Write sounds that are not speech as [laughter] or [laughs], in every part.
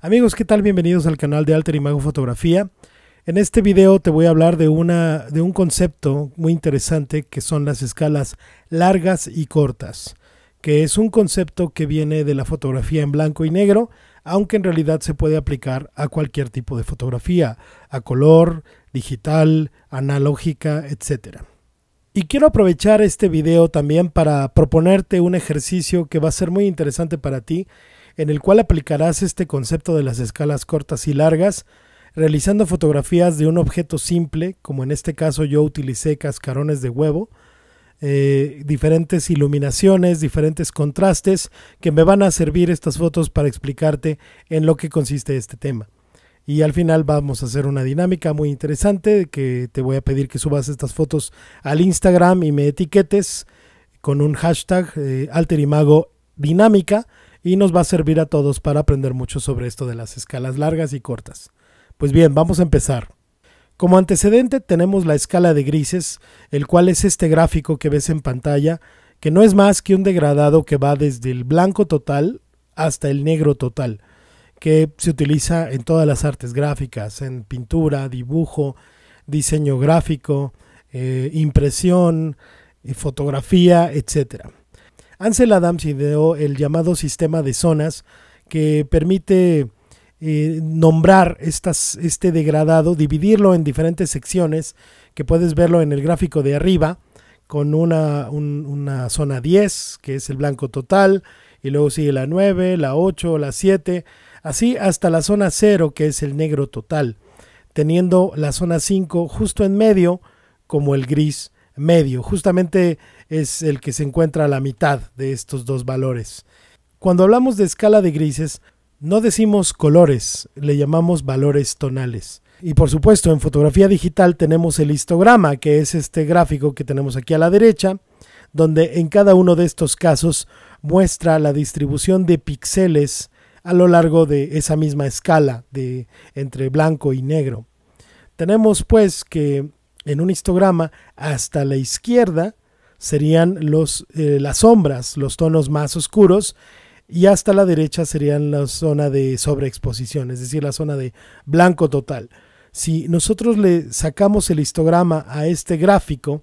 Amigos, ¿qué tal? Bienvenidos al canal de Alter Imago Fotografía. En este video te voy a hablar de, una, de un concepto muy interesante que son las escalas largas y cortas, que es un concepto que viene de la fotografía en blanco y negro, aunque en realidad se puede aplicar a cualquier tipo de fotografía, a color, digital, analógica, etc. Y quiero aprovechar este video también para proponerte un ejercicio que va a ser muy interesante para ti en el cual aplicarás este concepto de las escalas cortas y largas, realizando fotografías de un objeto simple, como en este caso yo utilicé cascarones de huevo, eh, diferentes iluminaciones, diferentes contrastes que me van a servir estas fotos para explicarte en lo que consiste este tema. Y al final vamos a hacer una dinámica muy interesante que te voy a pedir que subas estas fotos al Instagram y me etiquetes con un hashtag eh, alterimago dinámica y nos va a servir a todos para aprender mucho sobre esto de las escalas largas y cortas. Pues bien, vamos a empezar. Como antecedente tenemos la escala de grises, el cual es este gráfico que ves en pantalla, que no es más que un degradado que va desde el blanco total hasta el negro total, que se utiliza en todas las artes gráficas, en pintura, dibujo, diseño gráfico, eh, impresión, eh, fotografía, etcétera. Ansel Adams ideó el llamado sistema de zonas que permite eh, nombrar este degradado, dividirlo en diferentes secciones, que puedes verlo en el gráfico de arriba, con una, una zona 10, que es el blanco total, y luego sigue la 9, la 8, la 7, así hasta la zona 0, que es el negro total, teniendo la zona 5 justo en medio como el gris medio. Justamente es el que se encuentra a la mitad de estos dos valores. Cuando hablamos de escala de grises, no decimos colores, le llamamos valores tonales. Y por supuesto, en fotografía digital tenemos el histograma, que es este gráfico que tenemos aquí a la derecha, donde en cada uno de estos casos muestra la distribución de píxeles a lo largo de esa misma escala de entre blanco y negro. Tenemos pues que en un histograma hasta la izquierda serían los, eh, las sombras, los tonos más oscuros, y hasta la derecha serían la zona de sobreexposición, es decir, la zona de blanco total. Si nosotros le sacamos el histograma a este gráfico,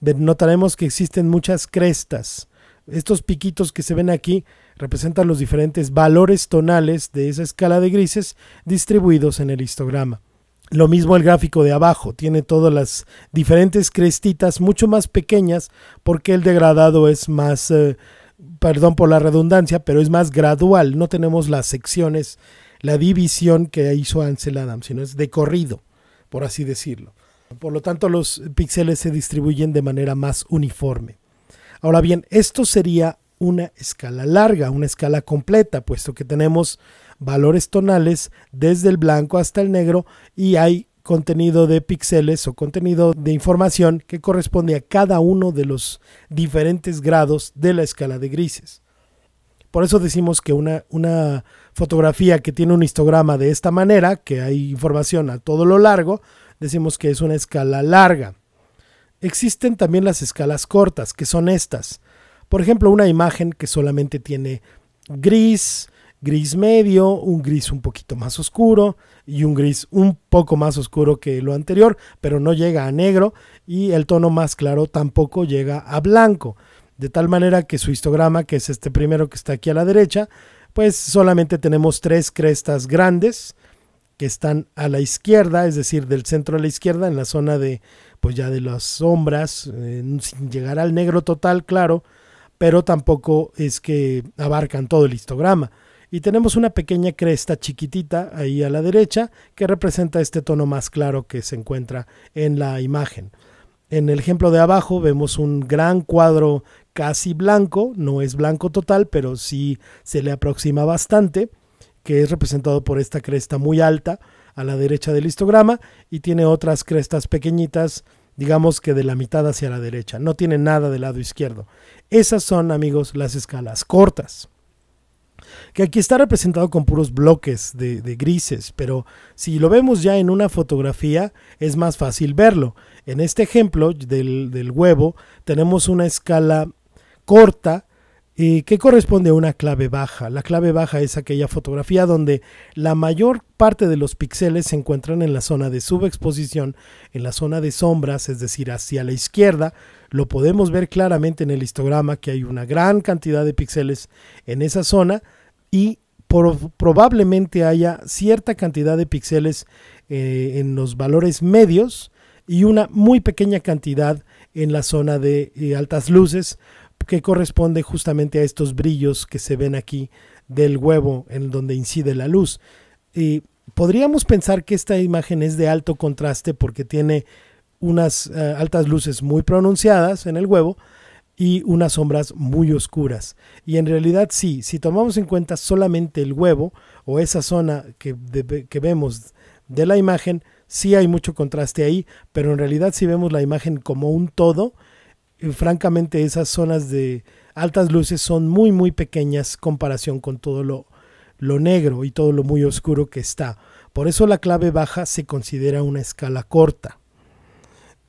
notaremos que existen muchas crestas. Estos piquitos que se ven aquí representan los diferentes valores tonales de esa escala de grises distribuidos en el histograma. Lo mismo el gráfico de abajo, tiene todas las diferentes crestitas mucho más pequeñas porque el degradado es más, eh, perdón por la redundancia, pero es más gradual, no tenemos las secciones, la división que hizo Ansel Adams, sino es de corrido, por así decirlo. Por lo tanto, los píxeles se distribuyen de manera más uniforme. Ahora bien, esto sería una escala larga, una escala completa, puesto que tenemos valores tonales desde el blanco hasta el negro y hay contenido de píxeles o contenido de información que corresponde a cada uno de los diferentes grados de la escala de grises. Por eso decimos que una, una fotografía que tiene un histograma de esta manera, que hay información a todo lo largo, decimos que es una escala larga. Existen también las escalas cortas, que son estas. Por ejemplo, una imagen que solamente tiene gris, gris medio, un gris un poquito más oscuro y un gris un poco más oscuro que lo anterior, pero no llega a negro y el tono más claro tampoco llega a blanco. De tal manera que su histograma, que es este primero que está aquí a la derecha, pues solamente tenemos tres crestas grandes que están a la izquierda, es decir, del centro a la izquierda, en la zona de, pues ya de las sombras, eh, sin llegar al negro total, claro, pero tampoco es que abarcan todo el histograma y tenemos una pequeña cresta chiquitita ahí a la derecha que representa este tono más claro que se encuentra en la imagen. En el ejemplo de abajo vemos un gran cuadro casi blanco, no es blanco total, pero sí se le aproxima bastante, que es representado por esta cresta muy alta a la derecha del histograma y tiene otras crestas pequeñitas, digamos que de la mitad hacia la derecha, no tiene nada del lado izquierdo. Esas son, amigos, las escalas cortas que aquí está representado con puros bloques de, grises, pero si lo vemos ya en una fotografía es más fácil verlo. En este ejemplo del, huevo tenemos una escala corta y que corresponde a una clave baja. La clave baja es aquella fotografía donde la mayor parte de los píxeles se encuentran en la zona de subexposición, en la zona de sombras, es decir, hacia la izquierda. Lo podemos ver claramente en el histograma que hay una gran cantidad de píxeles en esa zona y probablemente haya cierta cantidad de píxeles eh, en los valores medios y una muy pequeña cantidad en la zona de eh, altas luces que corresponde justamente a estos brillos que se ven aquí del huevo en donde incide la luz. Y podríamos pensar que esta imagen es de alto contraste porque tiene unas eh, altas luces muy pronunciadas en el huevo, y unas sombras muy oscuras. Y en realidad sí, si tomamos en cuenta solamente el huevo o esa zona que, vemos de la imagen, sí hay mucho contraste ahí, pero en realidad si vemos la imagen como un todo, eh, francamente esas zonas de altas luces son muy muy pequeñas comparación con todo lo, lo negro y todo lo muy oscuro que está. Por eso la clave baja se considera una escala corta.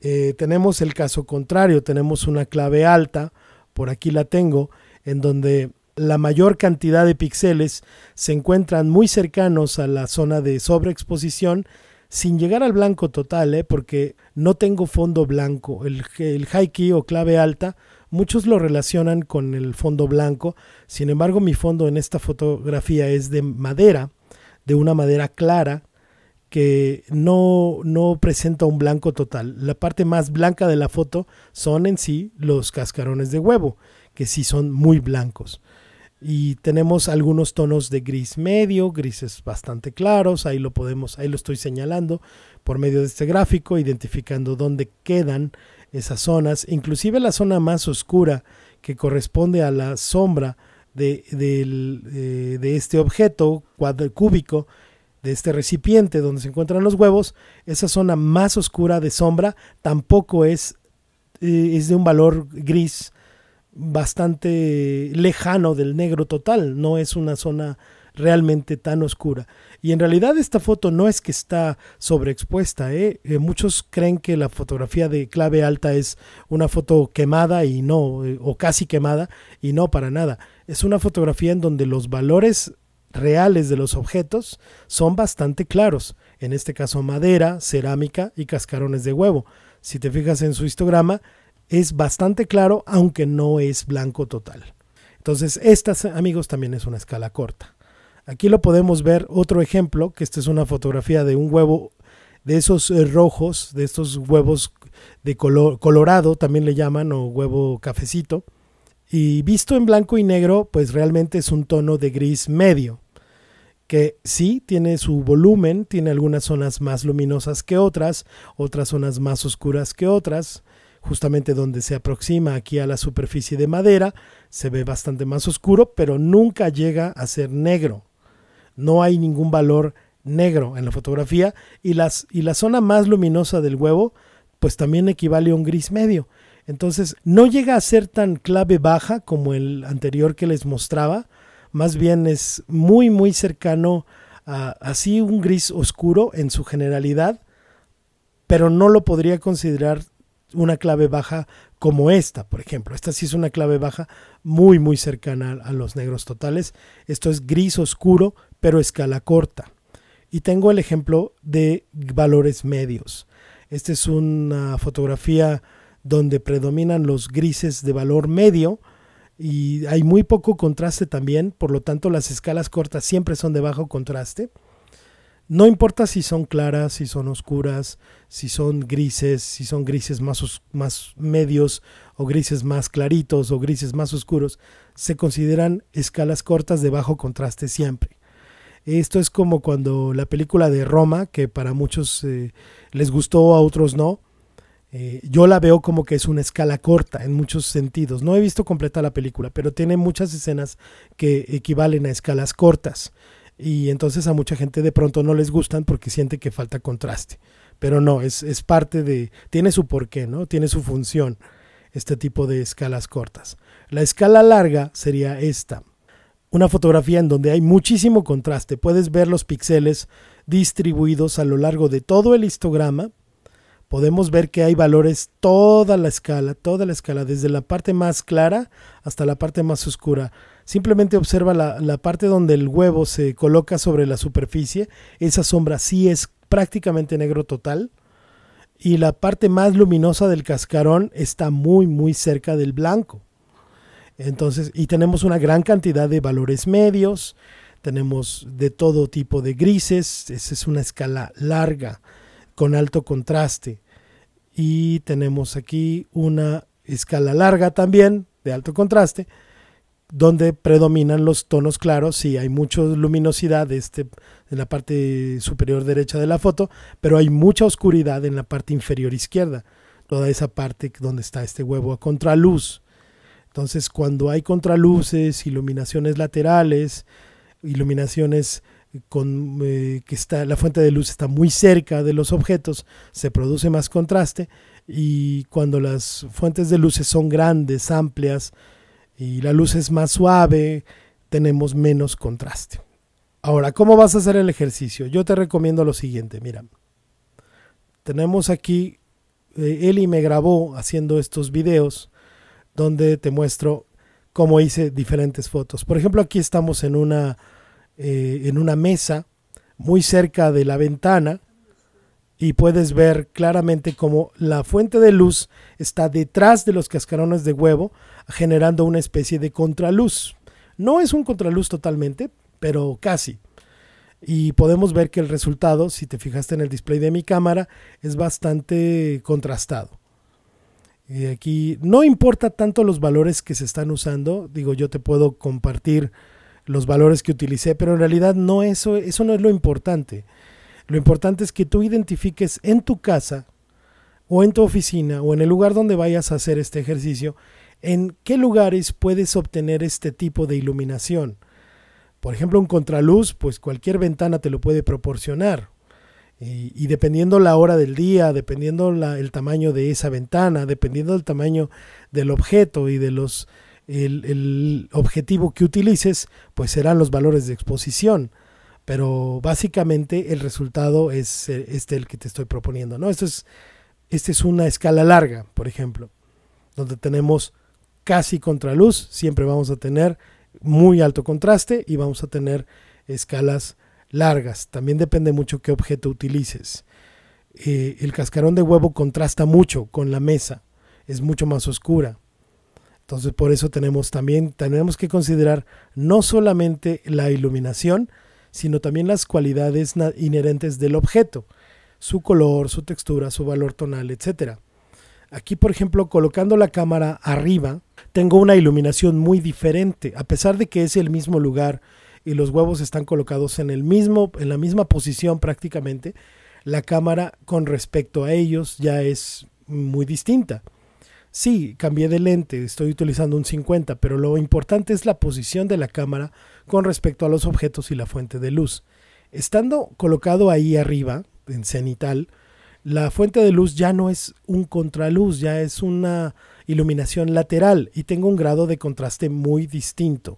Eh, tenemos el caso contrario, tenemos una clave alta, por aquí la tengo, en donde la mayor cantidad de píxeles se encuentran muy cercanos a la zona de sobreexposición sin llegar al blanco total, eh, porque no tengo fondo blanco. El, el high key o clave alta, muchos lo relacionan con el fondo blanco, sin embargo mi fondo en esta fotografía es de madera, de una madera clara, que no, presenta un blanco total. La parte más blanca de la foto son en sí los cascarones de huevo, que sí son muy blancos. Y tenemos algunos tonos de gris medio, grises bastante claros, ahí lo podemos, ahí lo estoy señalando por medio de este gráfico, identificando dónde quedan esas zonas, inclusive la zona más oscura que corresponde a la sombra de, eh, de este objeto cuadro, cúbico de este recipiente donde se encuentran los huevos, esa zona más oscura de sombra tampoco es, eh, es de un valor gris bastante lejano del negro total, no es una zona realmente tan oscura. Y en realidad esta foto no es que está sobreexpuesta. ¿eh? Eh, muchos creen que la fotografía de clave alta es una foto quemada y no, o casi quemada, y no para nada. Es una fotografía en donde los valores reales de los objetos son bastante claros, en este caso madera, cerámica y cascarones de huevo. Si te fijas en su histograma, es bastante claro, aunque no es blanco total. Entonces, estas amigos, también es una escala corta. Aquí lo podemos ver otro ejemplo, que esta es una fotografía de un huevo de esos eh, rojos, de estos huevos de color colorado, también le llaman, o huevo cafecito. Y visto en blanco y negro, pues realmente es un tono de gris medio que sí tiene su volumen, tiene algunas zonas más luminosas que otras, otras zonas más oscuras que otras, justamente donde se aproxima aquí a la superficie de madera, se ve bastante más oscuro, pero nunca llega a ser negro. No hay ningún valor negro en la fotografía y, y la zona más luminosa del huevo pues también equivale a un gris medio. Entonces no llega a ser tan clave baja como el anterior que les mostraba, más bien es muy, muy cercano a así un gris oscuro en su generalidad, pero no lo podría considerar una clave baja como esta, por ejemplo. Esta sí es una clave baja muy, muy cercana a los negros totales. Esto es gris oscuro, pero escala corta. Y tengo el ejemplo de valores medios. Esta es una fotografía donde predominan los grises de valor medio y hay muy poco contraste también, por lo tanto las escalas cortas siempre son de bajo contraste. No importa si son claras, si son oscuras, si son grises, si son grises más, más medios o grises más claritos o grises más oscuros, se consideran escalas cortas de bajo contraste siempre. Esto es como cuando la película de Roma, que para muchos eh, les gustó, a otros no, eh, yo la veo como que es una escala corta en muchos sentidos. No he visto completa la película, pero tiene muchas escenas que equivalen a escalas cortas. Y entonces a mucha gente de pronto no les gustan porque siente que falta contraste. Pero no, es, es parte de... Tiene su porqué, ¿no? Tiene su función este tipo de escalas cortas. La escala larga sería esta. Una fotografía en donde hay muchísimo contraste. Puedes ver los píxeles distribuidos a lo largo de todo el histograma podemos ver que hay valores toda la escala, toda la escala, desde la parte más clara hasta la parte más oscura. Simplemente observa la, la, parte donde el huevo se coloca sobre la superficie, esa sombra sí es prácticamente negro total. Y la parte más luminosa del cascarón está muy, muy cerca del blanco. Entonces, y tenemos una gran cantidad de valores medios, tenemos de todo tipo de grises, esa es una escala larga con alto contraste. Y tenemos aquí una escala larga también de alto contraste, donde predominan los tonos claros. Sí, hay mucha luminosidad este, en la parte superior derecha de la foto, pero hay mucha oscuridad en la parte inferior izquierda, toda esa parte donde está este huevo a contraluz. Entonces, cuando hay contraluces, iluminaciones laterales, iluminaciones con, eh, que está, la fuente de luz está muy cerca de los objetos, se produce más contraste y cuando las fuentes de luces son grandes, amplias y la luz es más suave, tenemos menos contraste. Ahora, ¿cómo vas a hacer el ejercicio? Yo te recomiendo lo siguiente, mira. Tenemos aquí, eh, Eli me grabó haciendo estos videos donde te muestro cómo hice diferentes fotos. Por ejemplo, aquí estamos en una eh, en una mesa muy cerca de la ventana y puedes ver claramente cómo la fuente de luz está detrás de los cascarones de huevo generando una especie de contraluz. No es un contraluz totalmente, pero casi. Y podemos ver que el resultado, si te fijaste en el display de mi cámara, es bastante contrastado. Y aquí no importa tanto los valores que se están usando, digo, yo te puedo compartir los valores que utilicé, pero en realidad no eso, eso no es lo importante. Lo importante es que tú identifiques en tu casa o en tu oficina o en el lugar donde vayas a hacer este ejercicio, en qué lugares puedes obtener este tipo de iluminación. Por ejemplo, un contraluz, pues cualquier ventana te lo puede proporcionar. Y, dependiendo la hora del día, dependiendo el tamaño de esa ventana, dependiendo del tamaño del objeto y de los el, objetivo que utilices, pues serán los valores de exposición pero básicamente el resultado es eh, este el que te estoy proponiendo, ¿no? Esto es, este es una escala larga, por ejemplo, donde tenemos casi contraluz, siempre vamos a tener muy alto contraste y vamos a tener escalas largas. También depende mucho qué objeto utilices. Eh, el cascarón de huevo contrasta mucho con la mesa, es mucho más oscura. Entonces por eso tenemos también, tenemos que considerar no solamente la iluminación, sino también las cualidades inherentes del objeto, su color, su textura, su valor tonal, etc. Aquí, por ejemplo, colocando la cámara arriba, tengo una iluminación muy diferente, a pesar de que es el mismo lugar y los huevos están colocados en, el mismo, en la misma posición prácticamente, la cámara con respecto a ellos ya es muy distinta. Sí, cambié de lente, estoy utilizando un 50, pero lo importante es la posición de la cámara con respecto a los objetos y la fuente de luz. Estando colocado ahí arriba, en cenital, la fuente de luz ya no es un contraluz, ya es una iluminación lateral y tengo un grado de contraste muy distinto.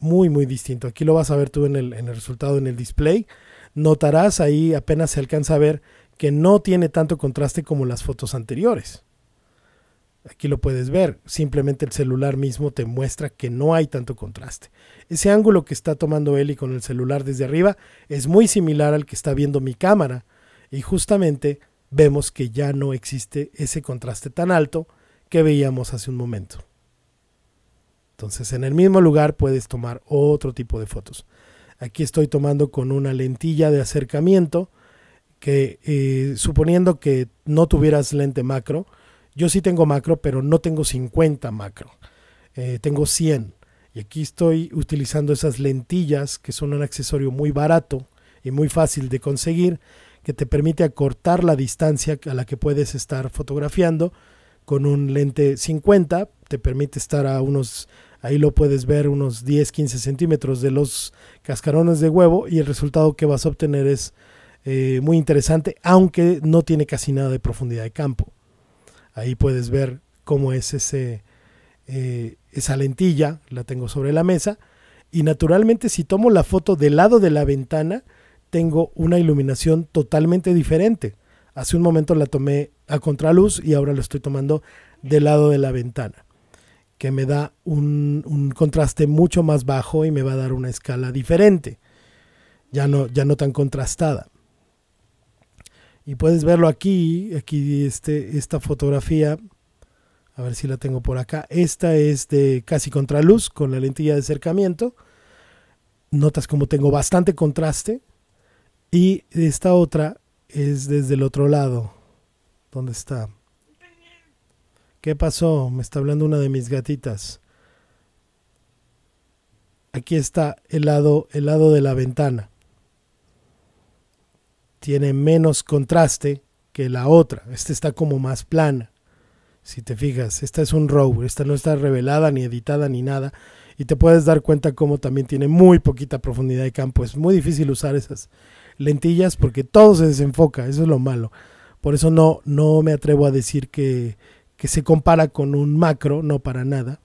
Muy, muy distinto. Aquí lo vas a ver tú en el, en el resultado, en el display. Notarás ahí apenas se alcanza a ver que no tiene tanto contraste como las fotos anteriores. Aquí lo puedes ver, simplemente el celular mismo te muestra que no hay tanto contraste. Ese ángulo que está tomando Eli con el celular desde arriba es muy similar al que está viendo mi cámara y justamente vemos que ya no existe ese contraste tan alto que veíamos hace un momento. Entonces en el mismo lugar puedes tomar otro tipo de fotos. Aquí estoy tomando con una lentilla de acercamiento que eh, suponiendo que no tuvieras lente macro, yo sí tengo macro, pero no tengo 50 macro. Eh, tengo 100. Y aquí estoy utilizando esas lentillas, que son un accesorio muy barato y muy fácil de conseguir, que te permite acortar la distancia a la que puedes estar fotografiando. Con un lente 50 te permite estar a unos, ahí lo puedes ver, unos 10-15 centímetros de los cascarones de huevo y el resultado que vas a obtener es eh, muy interesante, aunque no tiene casi nada de profundidad de campo. Ahí puedes ver cómo es ese, eh, esa lentilla, la tengo sobre la mesa. Y naturalmente si tomo la foto del lado de la ventana, tengo una iluminación totalmente diferente. Hace un momento la tomé a contraluz y ahora lo estoy tomando del lado de la ventana, que me da un, contraste mucho más bajo y me va a dar una escala diferente, ya no, ya no tan contrastada. Y puedes verlo aquí, aquí este, esta fotografía, a ver si la tengo por acá. Esta es de casi contraluz con la lentilla de acercamiento. Notas como tengo bastante contraste. Y esta otra es desde el otro lado. ¿Dónde está? ¿Qué pasó? Me está hablando una de mis gatitas. Aquí está el lado, el lado de la ventana tiene menos contraste que la otra. Esta está como más plana. Si te fijas, esta es un row, esta no está revelada ni editada ni nada. Y te puedes dar cuenta como también tiene muy poquita profundidad de campo. Es muy difícil usar esas lentillas porque todo se desenfoca, eso es lo malo. Por eso no, no me atrevo a decir que, se compara con un macro, no para nada.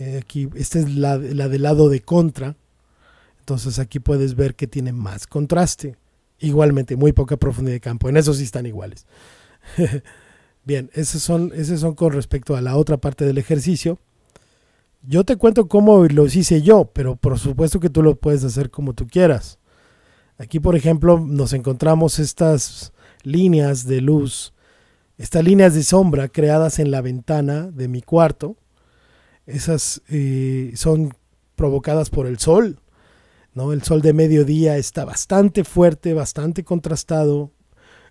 Eh, aquí, esta es la, la del lado de contra, entonces aquí puedes ver que tiene más contraste. Igualmente, muy poca profundidad de campo. En eso sí están iguales. [laughs] Bien, esos son, esos son con respecto a la otra parte del ejercicio. Yo te cuento cómo los hice yo, pero por supuesto que tú lo puedes hacer como tú quieras. Aquí, por ejemplo, nos encontramos estas líneas de luz, estas líneas de sombra creadas en la ventana de mi cuarto. Esas eh, son provocadas por el sol, el sol de mediodía está bastante fuerte, bastante contrastado,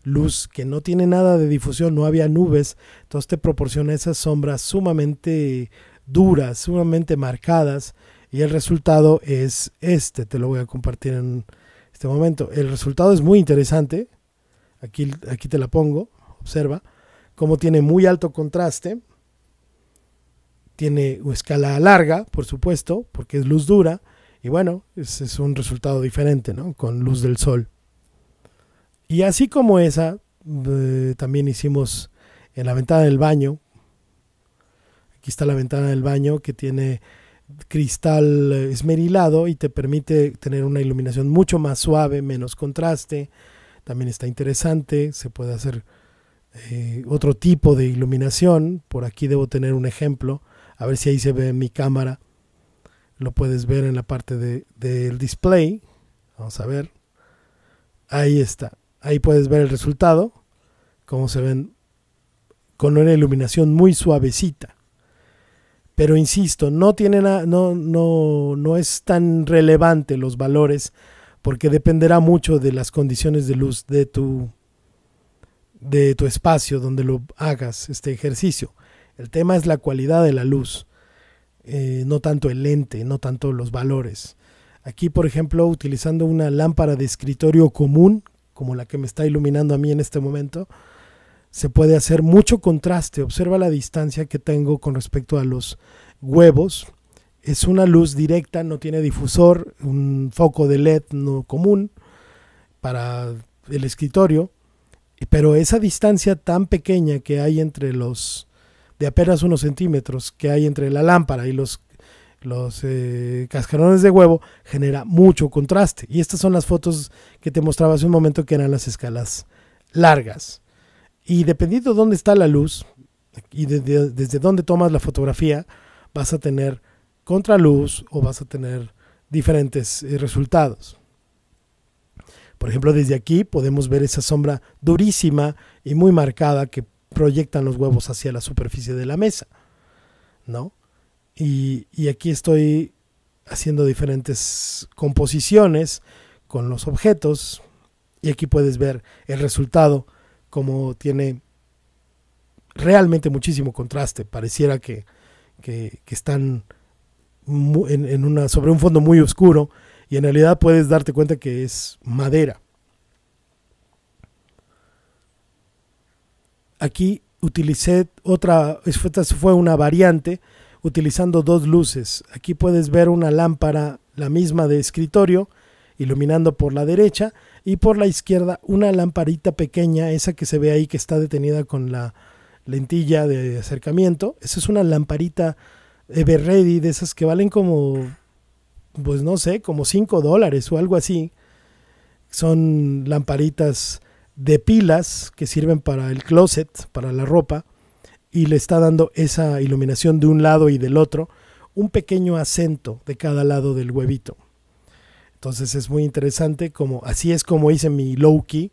luz que no tiene nada de difusión, no había nubes, entonces te proporciona esas sombras sumamente duras, sumamente marcadas, y el resultado es este, te lo voy a compartir en este momento. El resultado es muy interesante, aquí, aquí te la pongo, observa, como tiene muy alto contraste, tiene escala larga, por supuesto, porque es luz dura, y bueno, ese es un resultado diferente, ¿no? Con luz del sol. Y así como esa, eh, también hicimos en la ventana del baño. Aquí está la ventana del baño que tiene cristal eh, esmerilado y te permite tener una iluminación mucho más suave, menos contraste. También está interesante, se puede hacer eh, otro tipo de iluminación. Por aquí debo tener un ejemplo, a ver si ahí se ve mi cámara. Lo puedes ver en la parte del display. Vamos a ver. Ahí está. Ahí puedes ver el resultado. Como se ven con una iluminación muy suavecita. Pero insisto, no, tiene no, no es tan relevante los valores porque dependerá mucho de las condiciones de luz de tu, de tu espacio donde lo hagas este ejercicio. El tema es la cualidad de la luz. Eh, no tanto el lente, no tanto los valores. Aquí, por ejemplo, utilizando una lámpara de escritorio común, como la que me está iluminando a mí en este momento, se puede hacer mucho contraste. Observa la distancia que tengo con respecto a los huevos. Es una luz directa, no tiene difusor, un foco de LED no común para el escritorio, pero esa distancia tan pequeña que hay entre los de apenas unos centímetros que hay entre la lámpara y los, los eh, cascarones de huevo genera mucho contraste. Y estas son las fotos que te mostraba hace un momento que eran las escalas largas. Y dependiendo de dónde está la luz y desde dónde tomas la fotografía, vas a tener contraluz o vas a tener diferentes eh, resultados. Por ejemplo, desde aquí podemos ver esa sombra durísima y muy marcada que proyectan los huevos hacia la superficie de la mesa, ¿no? Y, aquí estoy haciendo diferentes composiciones con los objetos y aquí puedes ver el resultado como tiene realmente muchísimo contraste. Pareciera que, están sobre un fondo muy oscuro y en realidad puedes darte cuenta que es madera. aquí utilicé otra, esta fue una variante, utilizando dos luces. Aquí puedes ver una lámpara, la misma de escritorio, iluminando por la derecha y por la izquierda una lamparita pequeña, esa que se ve ahí que está detenida con la lentilla de acercamiento. Esa es una lamparita Everready de esas que valen como, pues no sé, como 5 dólares o algo así. Son lamparitas de pilas que sirven para el closet, para la ropa, y le está dando esa iluminación de un lado y del otro, un pequeño acento de cada lado del huevito. Entonces es muy interesante como así es como hice mi low key.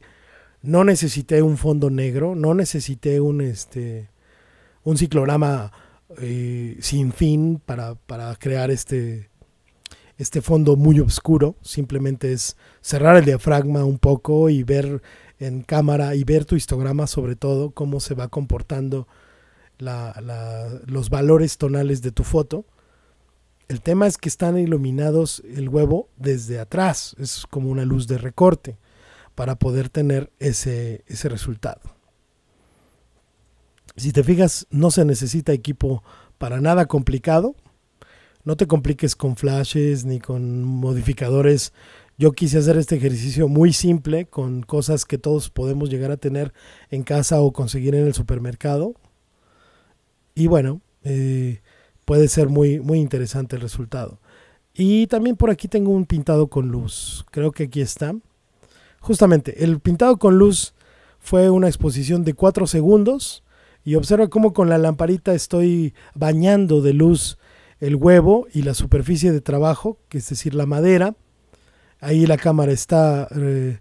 No necesité un fondo negro, no necesité un este un ciclorama eh, sin fin para, crear este, este fondo muy oscuro. Simplemente es cerrar el diafragma un poco y ver en cámara y ver tu histograma sobre todo, cómo se va comportando los valores tonales de tu foto. El tema es que están iluminados el huevo desde atrás, es como una luz de recorte para poder tener ese, ese resultado. Si te fijas, no se necesita equipo para nada complicado. No te compliques con flashes ni con modificadores yo quise hacer este ejercicio muy simple con cosas que todos podemos llegar a tener en casa o conseguir en el supermercado. Y bueno, eh, puede ser muy, muy interesante el resultado. Y también por aquí tengo un pintado con luz. Creo que aquí está. Justamente, el pintado con luz fue una exposición de 4 segundos. Y observa cómo con la lamparita estoy bañando de luz el huevo y la superficie de trabajo, que es decir, la madera Ahí la cámara está eh,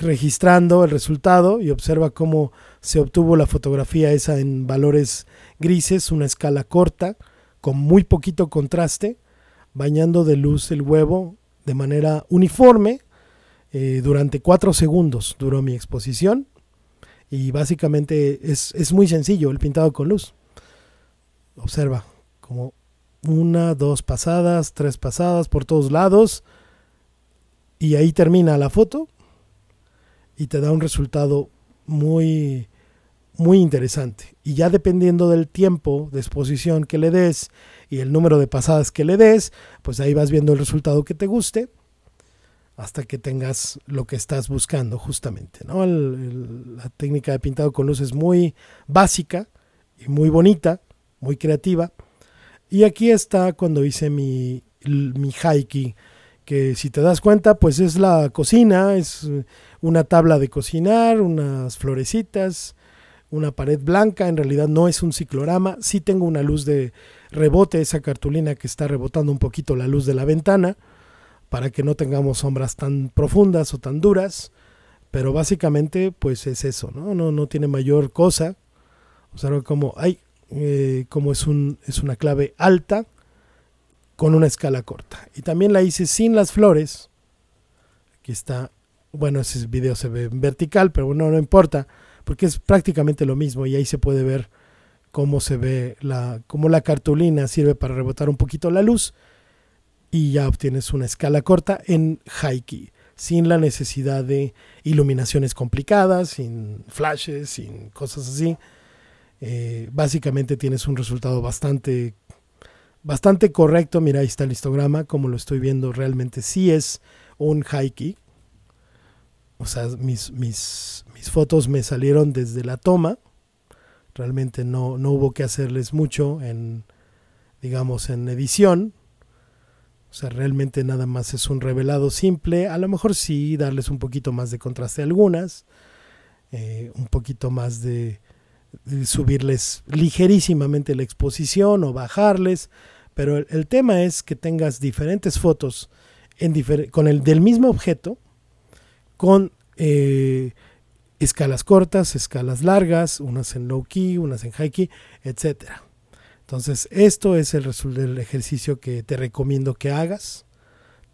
registrando el resultado y observa cómo se obtuvo la fotografía esa en valores grises, una escala corta, con muy poquito contraste, bañando de luz el huevo de manera uniforme. Eh, durante cuatro segundos duró mi exposición y básicamente es muy sencillo el pintado con luz. Observa como una, dos pasadas, tres pasadas por todos lados y ahí termina la foto y te da un resultado muy, muy interesante. Y ya dependiendo del tiempo de exposición que le des y el número de pasadas que le des, pues ahí vas viendo el resultado que te guste hasta que tengas lo que estás buscando justamente. ¿no? la técnica de pintado con luz es muy básica y muy bonita, muy creativa. Y aquí está cuando hice mi, mi que si te das cuenta, pues es la cocina, es eh, una tabla de cocinar, unas florecitas, una pared blanca, en realidad no es un ciclorama, sí tengo una luz de rebote, esa cartulina que está rebotando un poquito la luz de la ventana, para que no tengamos sombras tan profundas o tan duras, pero básicamente pues es eso, ¿no? tiene mayor cosa, sea como, ay, eh, como es, un, es una clave alta, con una escala corta. Y también la hice sin las flores. Aquí está. Bueno, ese video se ve en vertical, pero no, no importa, porque es prácticamente lo mismo y ahí se puede ver cómo se ve la, cómo la cartulina sirve para rebotar un poquito la luz y ya obtienes una escala corta en high sin la necesidad de iluminaciones complicadas, sin flashes, sin cosas así. Eh, básicamente tienes un resultado bastante bastante correcto. Mira, ahí está el histograma, como lo estoy viendo, realmente sí es un high O sea, mis, mis, mis fotos me salieron desde la toma. Realmente no, hubo que hacerles mucho en, digamos, en edición. O sea, realmente nada más es un revelado simple. A lo mejor sí darles un poquito más de contraste a algunas. Eh, un poquito más de, eh, subirles ligerísimamente la exposición o bajarles, pero el, tema es que tengas diferentes fotos con el del mismo objeto, con eh, escalas cortas, escalas largas, unas en low key, unas en high key, etc. Entonces, esto es el, el ejercicio que te recomiendo que hagas.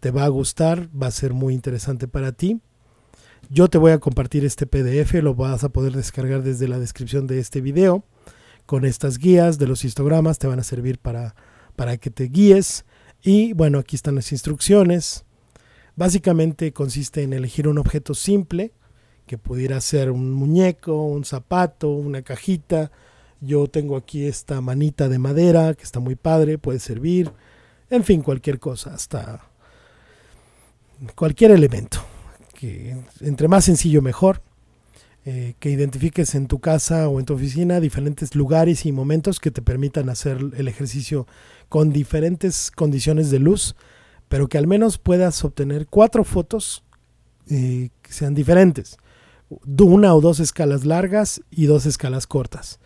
Te va a gustar, va a ser muy interesante para ti. Yo te voy a compartir este PDF, lo vas a poder descargar desde la descripción de este video. Con estas guías de los histogramas te van a servir para, para que te guíes. Y bueno, aquí están las instrucciones. Básicamente consiste en elegir un objeto simple, que pudiera ser un muñeco, un zapato, una cajita. Yo tengo aquí esta manita de madera que está muy padre, puede servir. En fin, cualquier cosa, hasta cualquier elemento entre más sencillo mejor, eh, que identifiques en tu casa o en tu oficina diferentes lugares y momentos que te permitan hacer el ejercicio con diferentes condiciones de luz, pero que al menos puedas obtener cuatro fotos eh, que sean diferentes, una o dos escalas largas y dos escalas cortas.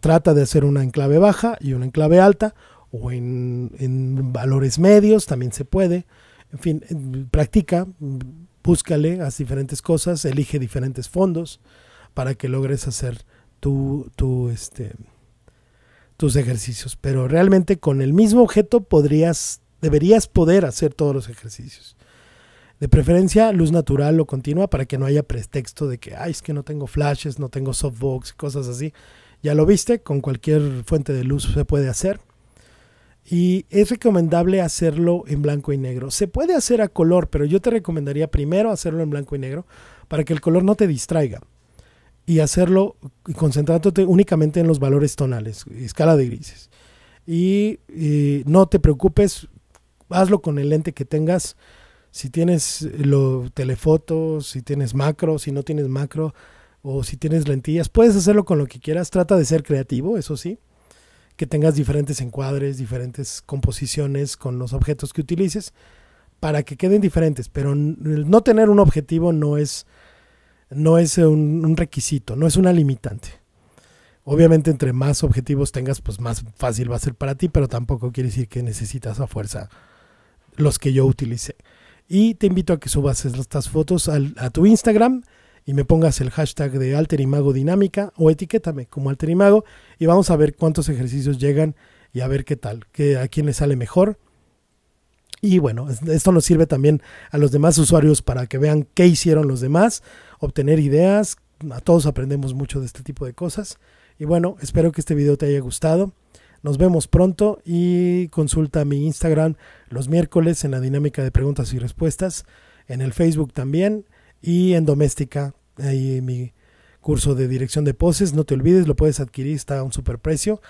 Trata de hacer una en clave baja y una en clave alta, o en, en valores medios también se puede. En fin, eh, practica, mm, búscale, haz diferentes cosas, elige diferentes fondos para que logres hacer tu, este, tus ejercicios. Pero realmente con el mismo objeto podrías, deberías poder hacer todos los ejercicios. De preferencia luz natural o continua para que no haya pretexto de que, ay, es que no tengo flashes, no tengo softbox, cosas así. Ya lo viste, con cualquier fuente de luz se puede hacer y es recomendable hacerlo en blanco y negro. Se puede hacer a color, pero yo te recomendaría primero hacerlo en blanco y negro para que el color no te distraiga y hacerlo concentrándote únicamente en los valores tonales, escala de grises. Y, eh, no te preocupes, hazlo con el lente que tengas. Si tienes eh, lo, telefotos, si tienes macro, si no tienes macro, o si tienes lentillas, puedes hacerlo con lo que quieras. Trata de ser creativo, eso sí que tengas diferentes encuadres, diferentes composiciones con los objetos que utilices para que queden diferentes, pero no tener un objetivo no es, no es un, requisito, no es una limitante. Obviamente entre más objetivos tengas, pues más fácil va a ser para ti, pero tampoco quiere decir que necesitas a fuerza los que yo utilicé. Y te invito a que subas estas fotos a tu Instagram y me pongas el hashtag de Alterimago Dinámica o etiquétame como Alterimago y vamos a ver cuántos ejercicios llegan y a ver qué tal, que a quién le sale mejor. Y bueno, esto nos sirve también a los demás usuarios para que vean qué hicieron los demás, obtener ideas, a todos aprendemos mucho de este tipo de cosas. Y bueno, espero que este video te haya gustado. Nos vemos pronto y consulta mi Instagram los miércoles en la dinámica de preguntas y respuestas, en el Facebook también. Y en doméstica, ahí mi curso de dirección de poses, no te olvides, lo puedes adquirir, está a un super precio.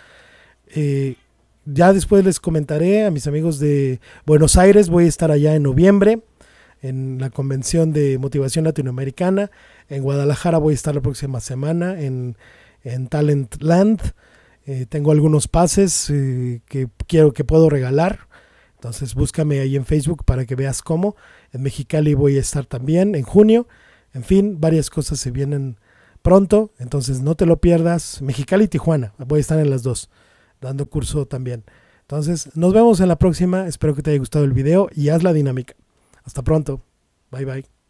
Eh, ya después les comentaré a mis amigos de Buenos Aires, voy a estar allá en noviembre en la Convención de Motivación Latinoamericana. En Guadalajara voy a estar la próxima semana en, en Talent Land. Eh, tengo algunos pases eh, que quiero que puedo regalar. Entonces búscame ahí en Facebook para que veas cómo. En Mexicali voy a estar también en junio. En fin, varias cosas se vienen pronto, entonces no te lo pierdas. Mexicali y Tijuana, voy a estar en las dos, dando curso también. Entonces, nos vemos en la próxima. Espero que te haya gustado el video y haz la dinámica. Hasta pronto. Bye bye.